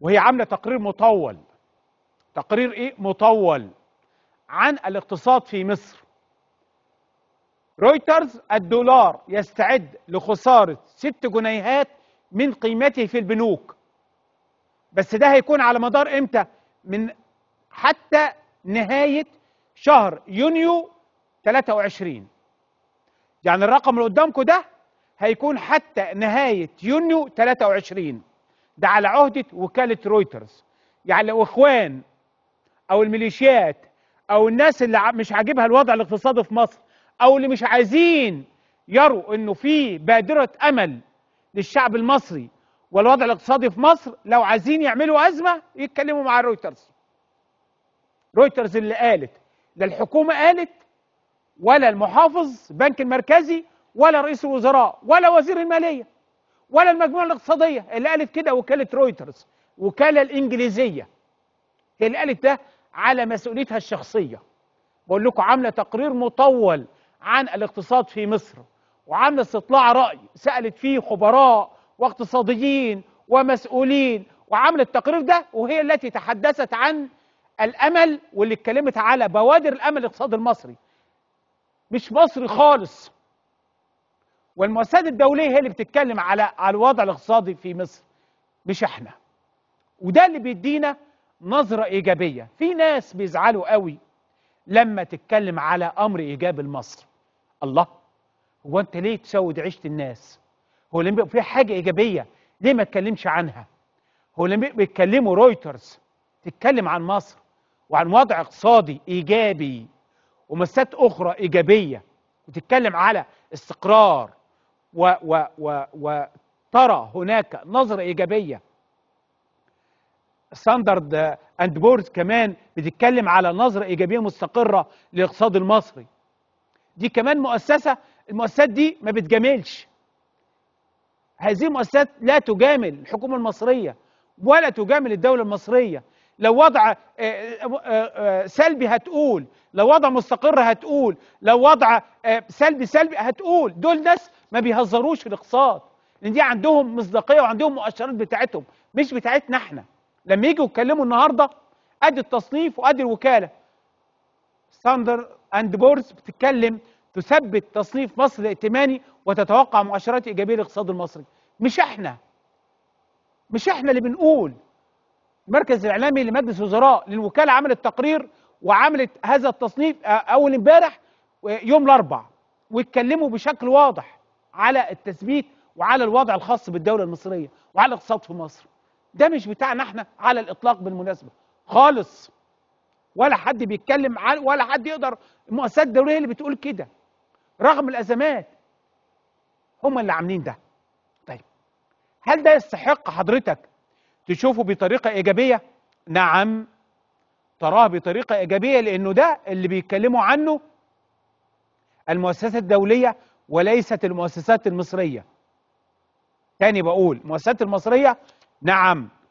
وهي عاملة تقرير مطول تقرير ايه مطول عن الاقتصاد في مصر رويترز الدولار يستعد لخسارة 6 جنيهات من قيمته في البنوك بس ده هيكون على مدار امتى من حتى نهاية شهر يونيو 23 يعني الرقم اللي قدامكم ده هيكون حتى نهاية يونيو 23 ده على عهدة وكالة رويترز يعني لو اخوان او الميليشيات او الناس اللي مش عاجبها الوضع الاقتصادي في مصر او اللي مش عايزين يروا انه في بادرة امل للشعب المصري والوضع الاقتصادي في مصر لو عايزين يعملوا ازمة يتكلموا مع رويترز رويترز اللي قالت لا الحكومة قالت ولا المحافظ بنك المركزي ولا رئيس الوزراء ولا وزير الماليه ولا المجموعه الاقتصاديه اللي قالت كده وكاله رويترز وكاله الانجليزيه هي اللي قالت ده على مسؤوليتها الشخصيه بقول لكم عامله تقرير مطول عن الاقتصاد في مصر وعامله استطلاع راي سالت فيه خبراء واقتصاديين ومسؤولين وعملت التقرير ده وهي التي تحدثت عن الامل واللي اتكلمت على بوادر الامل الاقتصادي المصري مش مصري خالص والمؤسسات الدوليه هي اللي بتتكلم على على الوضع الاقتصادي في مصر مش احنا وده اللي بيدينا نظره ايجابيه في ناس بيزعلوا قوي لما تتكلم على امر ايجابي لمصر الله هو انت ليه تسود عيشه الناس هو لما في حاجه ايجابيه ليه ما تكلمش عنها هو لما بيتكلموا رويترز تتكلم عن مصر وعن وضع اقتصادي ايجابي ومؤسسات اخرى ايجابيه وتتكلم على استقرار و و و وترى هناك نظرة إيجابية ساندرد اند بورز كمان بتتكلم على نظرة إيجابية مستقرة للاقتصاد المصري دي كمان مؤسسة المؤسسات دي ما بتجاملش هذه المؤسسات لا تجامل الحكومة المصرية ولا تجامل الدولة المصرية لو وضع آه، آه، آه، سلبي هتقول لو وضع مستقر هتقول لو وضع سلبي سلبي هتقول دول ناس ما بيهزروش في الاقتصاد لان دي عندهم مصداقيه وعندهم مؤشرات بتاعتهم مش بتاعتنا احنا لما يجوا يتكلموا النهارده ادي التصنيف وادي الوكاله ساندر اند بورز بتتكلم تثبت تصنيف مصر الائتماني وتتوقع مؤشرات ايجابيه للاقتصاد المصري مش احنا مش احنا اللي بنقول المركز الاعلامي لمجلس الوزراء للوكاله عملت تقرير وعملت هذا التصنيف آه، اول امبارح يوم الاربعاء واتكلموا بشكل واضح على التثبيت وعلى الوضع الخاص بالدوله المصريه وعلى الاقتصاد في مصر ده مش بتاعنا احنا على الاطلاق بالمناسبه خالص ولا حد بيتكلم عن ولا حد يقدر المؤسسات الدوليه اللي بتقول كده رغم الازمات هم اللي عاملين ده طيب هل ده يستحق حضرتك تشوفه بطريقه ايجابيه نعم تراه بطريقه ايجابيه لانه ده اللي بيتكلموا عنه المؤسسات الدوليه وليست المؤسسات المصريه تاني بقول المؤسسات المصريه نعم